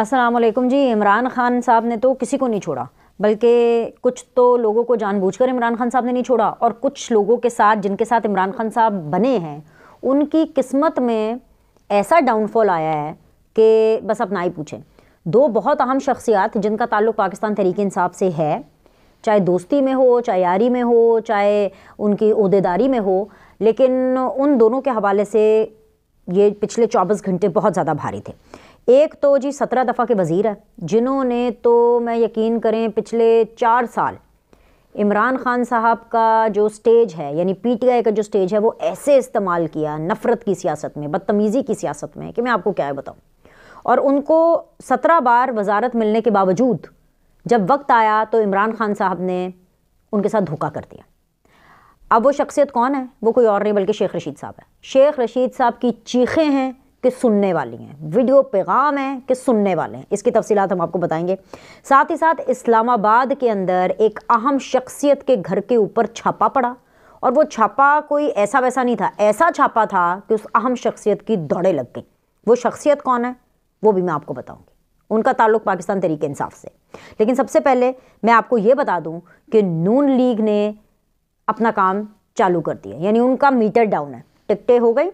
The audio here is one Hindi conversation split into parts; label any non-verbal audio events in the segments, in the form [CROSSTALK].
असलम जी इमरान खान साहब ने तो किसी को नहीं छोड़ा बल्कि कुछ तो लोगों को जानबूझकर इमरान खान साहब ने नहीं छोड़ा और कुछ लोगों के साथ जिनके साथ इमरान खान साहब बने हैं उनकी किस्मत में ऐसा डाउनफॉल आया है कि बस आप ना ही पूछें दो बहुत अहम शख्सियात जिनका ताल्लुक पाकिस्तान तरीक इंसाफ से है चाहे दोस्ती में हो चाहे यारी में हो चाहे उनकी अहदेदारी में हो लेकिन उन दोनों के हवाले से ये पिछले चौबीस घंटे बहुत ज़्यादा भारी थे एक तो जी सत्रह दफ़ा के वज़ीर है जिन्होंने तो मैं यकीन करें पिछले चार साल इमरान ख़ान साहब का जो स्टेज है यानी पीटीआई का जो स्टेज है वो ऐसे इस्तेमाल किया नफ़रत की सियासत में बदतमीज़ी की सियासत में कि मैं आपको क्या बताऊँ और उनको सत्रह बार वजारत मिलने के बावजूद जब वक्त आया तो इमरान ख़ान साहब ने उनके साथ धोखा कर दिया अब वो शख्सियत कौन है वो कोई और नहीं बल्कि शेख रशीद साहब है शेख रशीद साहब की चीखें हैं कि सुनने वाली हैं वीडियो पैगाम है कि सुनने वाले हैं इसकी तफसीत हम आपको बताएंगे साथ ही साथ इस्लामाबाद के अंदर एक अहम शख्सियत के घर के ऊपर छापा पड़ा और वो छापा कोई ऐसा वैसा नहीं था ऐसा छापा था कि उस अहम शख्सियत की दौड़े लग गई वो शख्सियत कौन है वो भी मैं आपको बताऊँगी उनका ताल्लुक पाकिस्तान तरीके इंसाफ से लेकिन सबसे पहले मैं आपको ये बता दूँ कि नून लीग ने अपना काम चालू कर दिया यानी उनका मीटर डाउन है टिकटें हो गई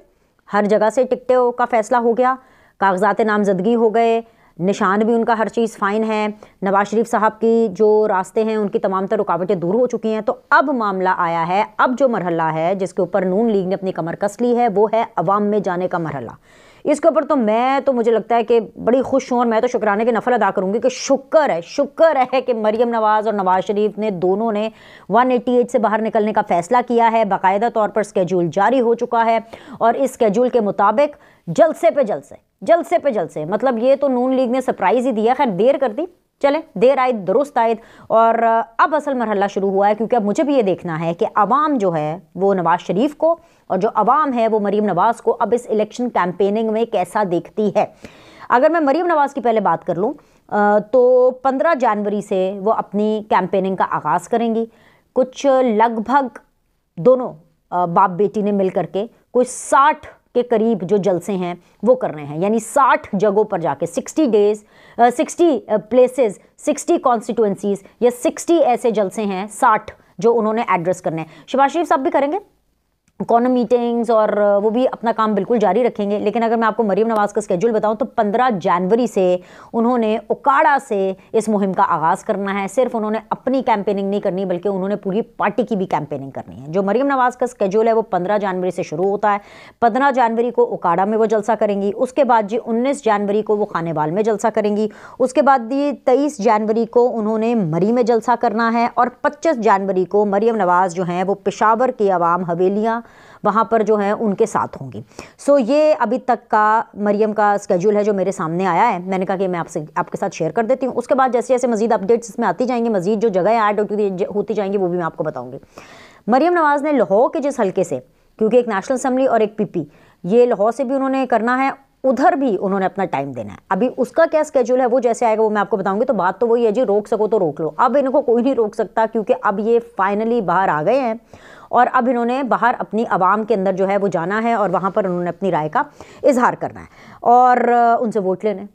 हर जगह से टिकटों का फ़ैसला हो गया कागजात नामजदगी हो गए निशान भी उनका हर चीज़ फ़ाइन है नवाज शरीफ साहब की जो रास्ते हैं उनकी तमाम तर रुकावटें दूर हो चुकी हैं तो अब मामला आया है अब जो मरहला है जिसके ऊपर नून लीग ने अपनी कमर कस ली है वो है अवाम में जाने का मरहला इसके ऊपर तो मैं तो मुझे लगता है कि बड़ी खुश हूँ और मैं तो शुक्राने के नफल अदा करूँगी कि शुक्र है शुक्र है कि मरीम नवाज़ और नवाज़ शरीफ ने दोनों ने 188 से बाहर निकलने का फ़ैसला किया है बाकायदा तौर पर स्केजूल जारी हो चुका है और इस स्केजूल के मुताबिक जलसे पे जलसे जलसे पे जलसे मतलब ये तो नून लीग ने सरप्राइज़ ही दिया खैर देर कर दी चले देर आए दुरुस्त आए और अब असल मरहला शुरू हुआ है क्योंकि अब मुझे भी ये देखना है कि आवाम जो है वो नवाज़ शरीफ को और जो आवाम है वो मरीम नवाज़ को अब इस इलेक्शन कैंपेनिंग में कैसा देखती है अगर मैं मरीम नवाज़ की पहले बात कर लूँ तो 15 जनवरी से वो अपनी कैंपेनिंग का आगाज़ करेंगी कुछ लगभग दोनों बाप बेटी ने मिल करके कुछ साठ के करीब जो जलसे हैं वो कर रहे हैं यानी साठ जगहों पर जाके sixty days sixty places sixty constituencies या सिक्सटी ऐसे जलसे हैं साठ जो उन्होंने एड्रेस करने हैं शिवा शरीफ साहब भी करेंगे कॉर्नर मीटिंग्स और वो भी अपना काम बिल्कुल जारी रखेंगे लेकिन अगर मैं आपको मरीम नवाज़ का स्केड्यूल बताऊं तो 15 जनवरी से उन्होंने ओकाड़ा से इस मुहिम का आगाज़ करना है सिर्फ उन्होंने अपनी कैंपेनिंग नहीं करनी बल्कि उन्होंने पूरी पार्टी की भी कैंपेनिंग करनी है जो मरीम नवाज़ का स्केड्यूल है वो पंद्रह जनवरी से शुरू होता है पंद्रह जनवरी को ओकाड़ा में वो जलसा करेंगी उसके बाद जी उन्नीस जनवरी को वो खानेवाल में जलसा करेंगी उसके बाद ये तेईस जनवरी को उन्होंने मरी में जलसा करना है और पच्चीस जनवरी को मरीम नवाज़ जो हैं वो पेशावर की आवाम हवेलियाँ वहाँ पर जो है उनके साथ होंगी सो so, ये अभी तक का मरियम का स्केड्यूल है जो मेरे सामने आया है मैंने कहा कि मैं आपसे आपके साथ शेयर कर देती हूँ उसके बाद जैसे जैसे मजीद अपडेट्स इसमें आती जाएंगी मजीद जो जगह ऐड होती होती जाएंगी वो भी मैं आपको बताऊँगी मरियम नवाज़ ने लाहौर के जिस हल्के से क्योंकि एक नेशनल असम्बली और एक पीपी ये लाहौर से भी उन्होंने करना है उधर भी उन्होंने अपना टाइम देना है अभी उसका क्या स्केड्यूल है वो जैसे आएगा वो मैं आपको बताऊंगी तो बात तो वही है जी रोक सको तो रोक लो अब इनको कोई नहीं रोक सकता क्योंकि अब ये फाइनली बाहर आ गए हैं और अब इन्होंने बाहर अपनी आवाम के अंदर जो है वो जाना है और वहाँ पर उन्होंने अपनी राय का इजहार करना है और उनसे वोट लेने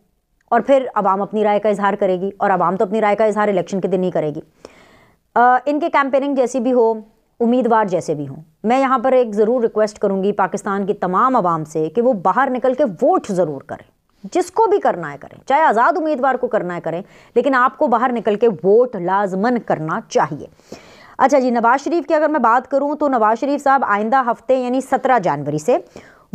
और फिर आवाम अपनी राय का इजहार करेगी और आवाम तो अपनी राय का इजहार इलेक्शन के दिन ही करेगी इनके कैंपेनिंग जैसी भी हो उम्मीदवार जैसे भी हों मैं यहाँ पर एक ज़रूर रिक्वेस्ट करूँगी पाकिस्तान की तमाम आवाम से कि वो बाहर निकल के वोट ज़रूर करें जिसको भी करना है करें चाहे आज़ाद उम्मीदवार को करना है करें लेकिन आपको बाहर निकल के वोट लाजमन करना चाहिए अच्छा जी नवाज़ शरीफ की अगर मैं बात करूं तो नवाज़ शरीफ साहब आइंदा हफ्ते यानी सत्रह जनवरी से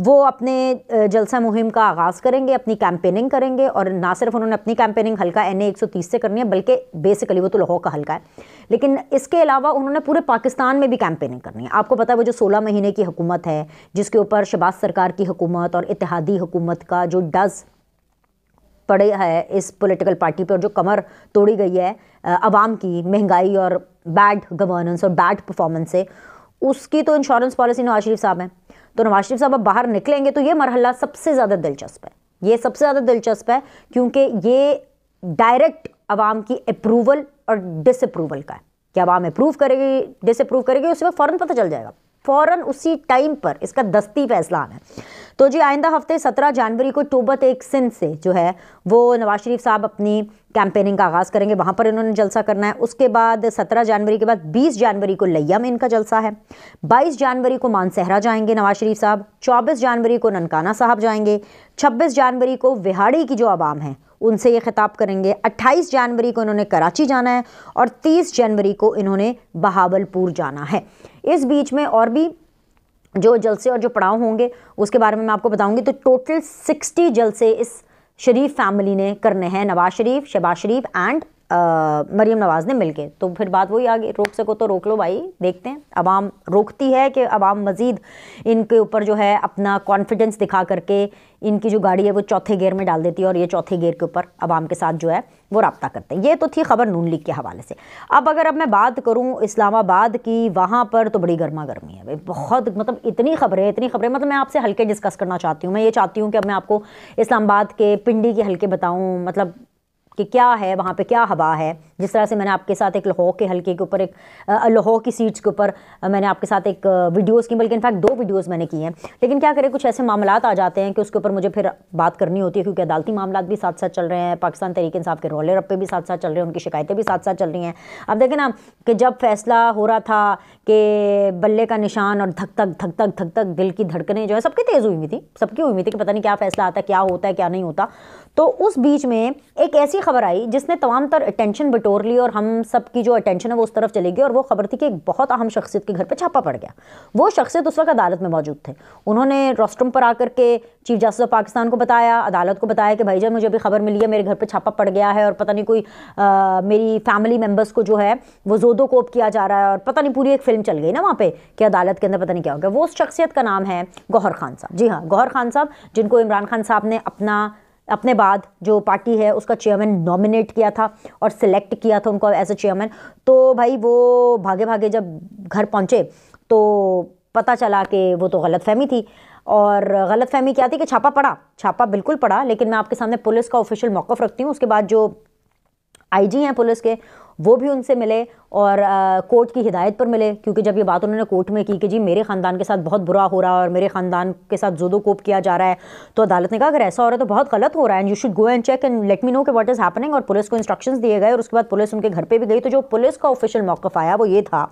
वो अपने जलसा मुहिम का आगाज़ करेंगे अपनी कैंपेनिंग करेंगे और ना सिर्फ उन्होंने अपनी कैंपेनिंग हल्का एन ए एक से करनी है बल्कि बेसिकली वो तो लाहौर का हल्का है लेकिन इसके अलावा उन्होंने पूरे पाकिस्तान में भी कैंपेनिंग करनी है आपको पता है वो जो सोलह महीने की हुकूमत है जिसके ऊपर शबाज सरकार की हुकूमत और इतिहादी हुकूमत का जो डज़ पड़े है इस पॉलिटिकल पार्टी पर जो कमर तोड़ी गई है आवाम की महंगाई और बैड गवर्नेंस और बैड परफॉर्मेंस से उसकी तो इंश्योरेंस पॉलिसी नवाज शरीफ साहब हैं तो नवाज शरीफ साहब अब बाहर निकलेंगे तो ये मरहला सबसे ज़्यादा दिलचस्प है ये सबसे ज़्यादा दिलचस्प है क्योंकि ये डायरेक्ट आवाम की अप्रूवल और डिसअप्रूवल का है कि आवाम अप्रूव करेगी डिसअप्रूव करेगी उसके बाद फ़ौरन पता चल जाएगा फ़ौर उसी टाइम पर इसका दस्ती फैसला आना है तो जी आइंदा हफ्ते सत्रह जनवरी को टोबत एक सिंध से जो है वो नवाज शरीफ साहब अपनी कैंपेनिंग का आगाज़ करेंगे वहाँ पर इन्होंने जलसा करना है उसके बाद सत्रह जनवरी के बाद बीस जनवरी को लैया में इनका जलसा है बाईस जनवरी को मानसहरा जाएंगे नवाज शरीफ साहब चौबीस जनवरी को ननकाना साहब जाएंगे छब्बीस जनवरी को विहाड़ी की जो आवाम है उनसे ये खिताब करेंगे 28 जनवरी को इन्होंने कराची जाना है और 30 जनवरी को इन्होंने बहावलपुर जाना है इस बीच में और भी जो जलसे और जो पड़ाव होंगे उसके बारे में मैं आपको बताऊंगी तो टोटल 60 जलसे इस शरीफ फैमिली ने करने हैं नवाज शरीफ शहबाज शरीफ एंड मरीम नवाज़ ने मिल के तो फिर बात वही आगे रोक सको तो रोक लो भाई देखते हैं अवाम रोकती है कि अवाम मज़ीद इनके ऊपर जो है अपना कॉन्फिडेंस दिखा करके इनकी जो गाड़ी है वो चौथे गेयर में डाल देती है और ये चौथे गेयर के ऊपर अवाम के साथ जो है वो रबता करते हैं ये तो थी खबर नून लीग के हवाले से अब अगर अब मैं बात करूँ इस्लामाबाद की वहाँ पर तो बड़ी गर्मा गर्मी है भाई बहुत मतलब इतनी खबरें इतनी खबरें मतलब मैं आपसे हल्के डिस्कस करना चाहती हूँ मैं ये चाहती हूँ कि अब मैं आपको इस्लामाबाद के पिंडी के हल्के बताऊँ मतलब कि क्या है वहाँ पे क्या हवा है जिस तरह से मैंने आपके साथ एक लाहौर के हल्के के ऊपर एक लाहौर की सीट्स के ऊपर मैंने आपके साथ एक वीडियोस की बल्कि इनफैक्ट दो वीडियोस मैंने की हैं लेकिन क्या करें कुछ ऐसे मामला आ जाते हैं कि उसके ऊपर मुझे फिर बात करनी होती है क्योंकि अदालती मामला भी साथ साथ चल रहे हैं पाकिस्तान तरीके साहब के रोले रपे भी साथ साथ चल रहे हैं उनकी शिकायतें भी साथ साथ चल रही हैं अब देखें ना कि जब फैसला हो रहा था कि बल्ले का निशान और धक तक धक तक धक तक दिल की धड़कने जो है सबकी तेज़ हुई हुई थी सबकी हुई हुई थी कि पता नहीं क्या फैसला आता है क्या होता है क्या नहीं होता तो उस बीच में एक ऐसी खबर आई जिसने तमाम तर अटेंशन बटोर ली और हम सब की जो अटेंशन है वो उस तरफ चली गई और वो खबर थी कि एक बहुत अहम शख्सियत के घर पर छापा पड़ गया वो शख्सियत उस वक्त अदालत में मौजूद थे उन्होंने रोस्ट्रम पर आकर के चीफ जस्टिस ऑफ पाकिस्तान को बताया अदालत को बताया कि भाई जान मुझे अभी खबर मिली है मेरे घर पर छापा पड़ गया है और पता नहीं कोई आ, मेरी फैमिली मेम्बर्स को जो है वो कोप किया जा रहा है और पता नहीं पूरी एक फिल्म चल गई ना वहाँ पर कि अदालत के अंदर पता नहीं क्या हो गया वो उस शख्सियत का नाम है गौहर खान साहब जी हाँ गौहर खान साहब जिनको इमरान खान साहब ने अपना अपने बाद जो पार्टी है उसका चेयरमैन नॉमिनेट किया था और सिलेक्ट किया था उनको एज ए चेयरमैन तो भाई वो भागे भागे जब घर पहुँचे तो पता चला कि वो तो गलत फहमी थी और गलत फहमी क्या थी कि छापा पड़ा छापा बिल्कुल पड़ा लेकिन मैं आपके सामने पुलिस का ऑफिशियल मौक़ रखती हूँ उसके बाद जो आईजी हैं पुलिस के वो भी उनसे मिले और कोर्ट की हिदायत पर मिले क्योंकि जब ये बात उन्होंने कोर्ट में की कि जी मेरे ख़ानदान के साथ बहुत बुरा हो रहा है और मेरे ख़ानदान के साथ दो कोप किया जा रहा है तो अदालत ने कहा अगर ऐसा हो रहा है तो बहुत गलत हो रहा है and you should go and check and let me know कि व्हाट इज़ हैपनिंग और पुलिस को इंस्ट्रक्शन दिए गए और उसके बाद पुलिस उनके घर पर भी गई तो जो पुलिस का ऑफिशियल मौकफ़ आया वो ये था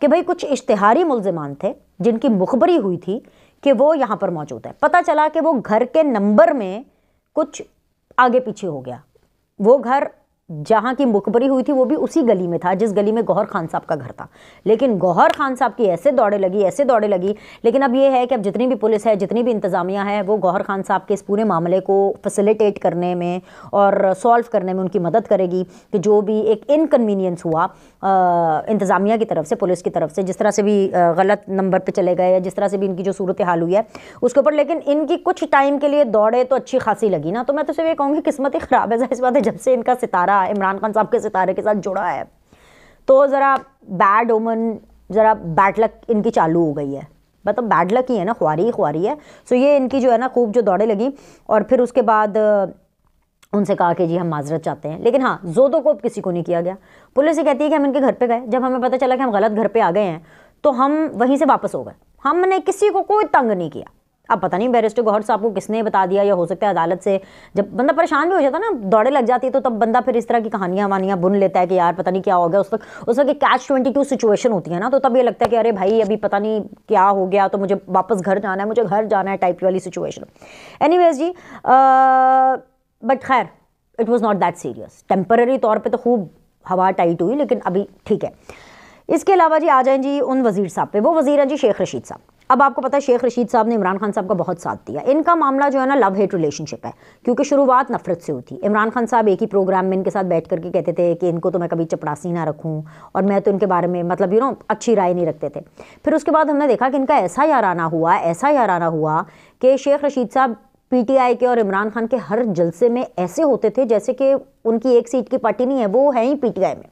कि भाई कुछ इश्तहारी मुलजमान थे जिनकी मुखबरी हुई थी कि वो यहाँ पर मौजूद है पता चला कि वो घर के नंबर में कुछ आगे पीछे हो गया वो घर जहाँ की मुखबरी हुई थी वो भी उसी गली में था जिस गली में गौहर खान साहब का घर था लेकिन गौहर खान साहब की ऐसे दौड़े लगी ऐसे दौड़े लगी लेकिन अब ये है कि अब जितनी भी पुलिस है जितनी भी इंतज़ामिया है वो गौहर खान साहब के इस पूरे मामले को फैसिलिटेट करने में और सॉल्व करने में उनकी मदद करेगी कि जो भी एक इनकन्वीनियंस हुआ इंतज़ामिया की तरफ से पुलिस की तरफ से जिस तरह से भी गलत नंबर पर चले गए या जिस तरह से भी इनकी जो सूरत हाल हुई है उसके ऊपर लेकिन इनकी कुछ टाइम के लिए दौड़े तो अच्छी खासी लगी ना तो मैं तो सिर्फ ये कहूँगी किस्मत ही ख़राब है इस बात है जब से इनका सितारा था इमरान खान साहब के सितारे के साथ जुड़ा है तो ज़रा बैड वमन ज़रा बैड लक इनकी चालू हो गई है मतलब बैड लक ही है ना खुआरी ही खुआरी है सो ये इनकी जो है ना खूब जो दौड़े लगी और फिर उसके बाद उनसे कहा कि जी हम माजरत चाहते हैं लेकिन हाँ जोदो को किसी को नहीं किया गया पुलिस ये कहती है कि हम इनके घर पे गए जब हमें पता चला कि हम गलत घर पे आ गए हैं तो हम वहीं से वापस हो गए हमने किसी को कोई तंग नहीं किया अब पता नहीं बैरिस्टर गौहर साहब को किसने बता दिया या हो सकता है अदालत से जब बंदा परेशान भी हो जाता है ना दौड़े लग जाती है तो तब बंदा फिर इस तरह की कहानियाँ वानियाँ बुन लेता है कि यार पता नहीं क्या हो गया उस वक्त उस वक्त कैच ट्वेंटी टू सिचुएशन होती है ना तो तब ये लगता है कि अरे भाई अभी पता नहीं क्या हो गया तो मुझे वापस घर जाना है मुझे घर जाना है टाइप वाली सिचुएशन एनी जी बट खैर it was not that serious temporary तौर पर तो खूब हवा टाइट हुई लेकिन अभी ठीक है इसके अलावा जी आ जाएं जी उन वज़ीर साहब पे वो वज़ीर हैं जी शेख रशीद साहब अब आपको पता है शेख रशीद साहब ने इमरान खान साहब का बहुत साथ दिया इनका मामला जो है ना लव हेट रिलेशनशिप है क्योंकि शुरुआत नफरत से हुई थी इमरान खान साहब एक ही प्रोग्राम में इनके साथ बैठ करके कहते थे कि इनको तो मैं कभी चपड़ासी ना रखूँ और मैं तो इनके बारे में मतलब यू नो अच्छी राय नहीं रखते थे फिर उसके बाद हमने देखा कि इनका ऐसा याराना हुआ ऐसा याराना हुआ कि शेख रशीद साहब पीटीआई के और इमरान खान के हर जलसे में ऐसे होते थे जैसे कि उनकी एक सीट की पार्टी नहीं है वो है ही पीटीआई में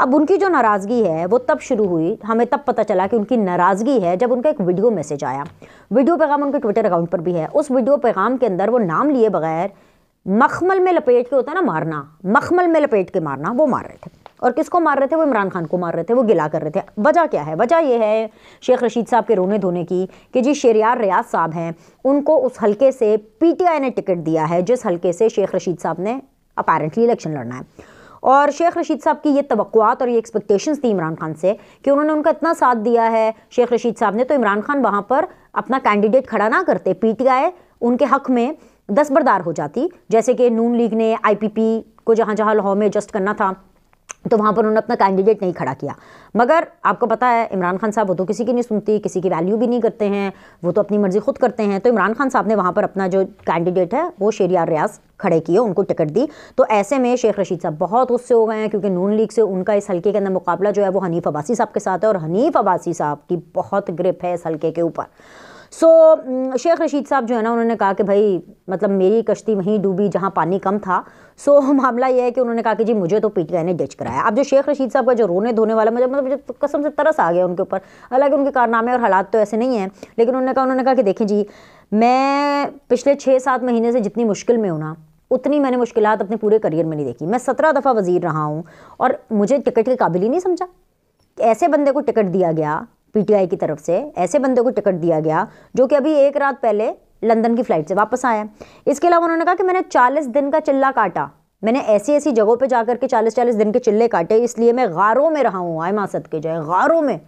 अब उनकी जो नाराज़गी है वो तब शुरू हुई हमें तब पता चला कि उनकी नाराज़गी है जब उनका एक वीडियो मैसेज आया वीडियो पैगाम उनके ट्विटर अकाउंट पर भी है उस वीडियो पैगाम के अंदर वो नाम लिए बगैर मखमल में लपेट के होता है ना मारना मखमल में लपेट के मारना वो मार रहे थे और किसको मार रहे थे वो इमरान खान को मार रहे थे वो गिला कर रहे थे वजह क्या है वजह ये है शेख रशीद साहब के रोने धोने की कि जी शेरियार रियाज साहब हैं उनको उस हलके से पीटीआई ने टिकट दिया है जिस हलके से शेख रशीद साहब ने अपेरेंटली इलेक्शन लड़ना है और शेख रशीद साहब की ये तवक़ात और ये एक्सपेक्टेशंस थी इमरान खान से कि उन्होंने उनका इतना साथ दिया है शेख रशीद साहब ने तो इमरान खान वहाँ पर अपना कैंडिडेट खड़ा ना करते पीटीआई उनके हक में दस्तबरदार हो जाती जैसे कि नून लीग ने आईपीपी को जहाँ जहाँ लाहौर में एडजस्ट करना था तो वहाँ पर उन्होंने अपना कैंडिडेट नहीं खड़ा किया मगर आपको पता है इमरान खान साहब वो तो किसी की नहीं सुनती किसी की वैल्यू भी नहीं करते हैं वो तो अपनी मर्ज़ी खुद करते हैं तो इमरान खान साहब ने वहाँ पर अपना जो कैंडिडेट है वो शेरिया रियाज खड़े किए उनको टिकट दी तो ऐसे में शेख रशीद साहब बहुत गुस्से हो गए हैं क्योंकि नून लीग से उनका इस हल्के के अंदर मुकाबला जो है वो हनीफ अब्बासी साहब के साथ है और हनीफ अब्बासी साहब की बहुत ग्रिप है इस हल्के के ऊपर सो so, शेख mm, रशीद साहब जो है ना उन्होंने कहा कि भाई मतलब मेरी कश्ती वहीं डूबी जहाँ पानी कम था सो so, [LAUGHS] मामला यह है कि उन्होंने कहा कि जी मुझे तो पीटीआई ने डच कराया अब जो शेख रशीद साहब का जो रोने धोने वाला मुझे मतलब मुझे मतलब, तो मतलब, कसम से तरस आ गया उनके ऊपर हालांकि उनके कारनामे और हालात तो ऐसे नहीं हैं लेकिन उन्होंने कहा उन्होंने कहा कि देखें जी मैं पिछले छः सात महीने से जितनी मुश्किल में हूँ ना उतनी मैंने मुश्किल अपने पूरे करियर में नहीं देखी मैं सत्रह दफ़ा वजीर रहा हूँ और मुझे टिकट के काबिल ही नहीं समझा ऐसे बंदे को टिकट दिया गया पीटीआई की तरफ से ऐसे बंदे को टिकट दिया गया जो कि अभी एक रात पहले लंदन की फ़्लाइट से वापस आया इसके अलावा उन्होंने कहा कि मैंने चालीस दिन का चिल्ला काटा मैंने ऐसी ऐसी जगहों पे जाकर के चालीस चालीस दिन के चिल्ले काटे इसलिए मैं गारों में रहा हूँ आय मासद के जाए गारों में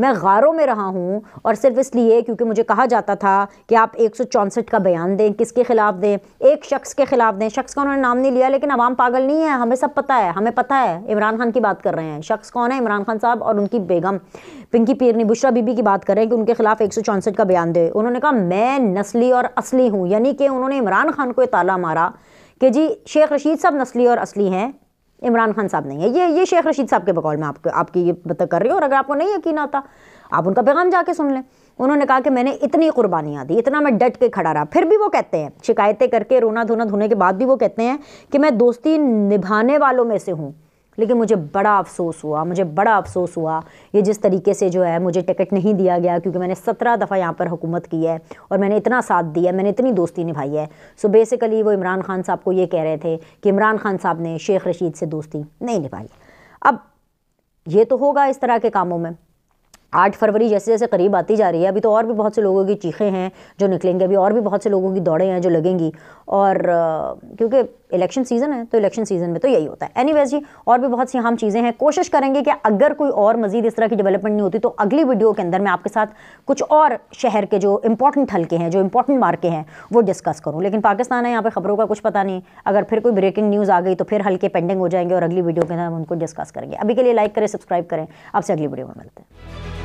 मैं गारों में रहा हूँ और सिर्फ इसलिए क्योंकि मुझे कहा जाता था कि आप एक का बयान दें किसके ख़िलाफ़ दें एक शख्स के ख़िलाफ़ दें शख्स का उन्होंने नाम नहीं लिया लेकिन आवाम पागल नहीं है हमें सब पता है हमें पता है इमरान खान की बात कर रहे हैं शख्स कौन है इमरान खान साहब और उनकी बेगम पिंकी पीर ने बुशरा बीबी की बात कर रहे हैं कि उनके ख़िलाफ़ एक का बयान दे उन्होंने कहा मैं नस्ली और असली हूँ यानी कि उन्होंने इमरान खान को ताला मारा कि जी शेख रशीद साहब नस्ली और असली हैं इमरान खान साहब नहीं है ये ये शेख रशीद साहब के बकौल में आपके आपकी ये बता मतलब कर रही हूँ और अगर आपको नहीं यकीन आता आप उनका पैगाम जाके सुन लें उन्होंने कहा कि मैंने इतनी कुर्बानियाँ दी इतना मैं डट के खड़ा रहा फिर भी वो कहते हैं शिकायतें करके रोना धोना धोने के बाद भी वो कहते हैं कि मैं दोस्ती निभाने वालों में से हूँ लेकिन मुझे बड़ा अफसोस हुआ मुझे बड़ा अफसोस हुआ ये जिस तरीके से जो है मुझे टिकट नहीं दिया गया क्योंकि मैंने सत्रह दफ़ा यहाँ पर हुकूमत की है और मैंने इतना साथ दिया मैंने इतनी दोस्ती निभाई है सो बेसिकली वो इमरान खान साहब को ये कह रहे थे कि इमरान खान साहब ने शेख रशीद से दोस्ती नहीं निभाई अब ये तो होगा इस तरह के कामों में आठ फरवरी जैसे जैसे करीब आती जा रही है अभी तो और भी बहुत से लोगों की चीखें हैं जो निकलेंगे अभी और भी बहुत से लोगों की दौड़ें हैं जो लगेंगी और क्योंकि इलेक्शन सीज़न है तो इलेक्शन सीज़न में तो यही होता है एनी जी और भी बहुत सी हम चीज़ें हैं कोशिश करेंगे कि अगर कोई और मजीद इस तरह की डेवलपमेंट नहीं होती तो अगली वीडियो के अंदर मैं आपके साथ कुछ और शहर के जो इंपॉर्टेंट हल्के हैं जो इंपॉर्टेंट मार्के हैं वो डिस्कस करूँ लेकिन पाकिस्तान है यहाँ पर खबरों का कुछ पता नहीं अगर फिर कोई ब्रेकिंग न्यूज़ आ गई तो फिर हल्के पेंडिंग हो जाएंगे और अगली वीडियो के अंदर हम उनको डिस्कस करेंगे अभी के लिए लाइक करें सब्सक्राइब करें आपसे अगली वीडियो में मिलते हैं